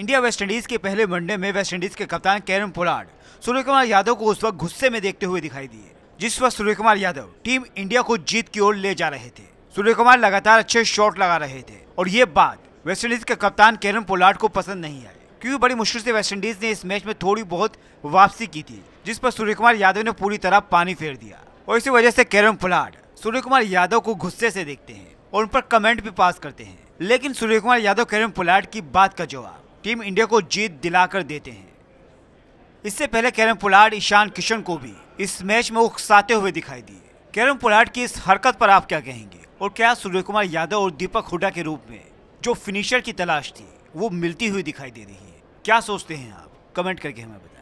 India waste Indies के पहले one day में वेस्ट इंडीज के कप्तान कैरम पोलार्ड सूर्य कुमार यादव को उस वक्त गुस्से में देखते हुए दिखाई दिए जिस वक्त सूर्य कुमार यादव टीम इंडिया को जीत की ओर ले जा रहे थे सूर्य कुमार लगातार अच्छे शॉट लगा रहे थे और ये बात वेस्ट इंडीज के कप्तान कैरम पोलार्ड को पसंद नहीं आई क्यूँकी बड़ी मुश्किल से इंडीज ने इस मैच में थोड़ी बहुत वापसी की थी जिस पर सूर्य कुमार यादव ने पूरी तरह पानी फेर दिया और इसी वजह से कैरम पोलार्ड सूर्य कुमार यादव को गुस्से से देखते हैं और उन पर कमेंट भी पास करते हैं लेकिन सूर्य कुमार यादव कैरम पोलार्ड की बात का जवाब टीम इंडिया को जीत दिलाकर देते हैं इससे पहले कैरम पुलाड ईशान किशन को भी इस मैच में उकसाते हुए दिखाई दिए कैरम पुलाड की इस हरकत पर आप क्या कहेंगे और क्या सूर्य कुमार यादव और दीपक हुडा के रूप में जो फिनिशर की तलाश थी वो मिलती हुई दिखाई दे रही है क्या सोचते हैं आप कमेंट करके हमें बताए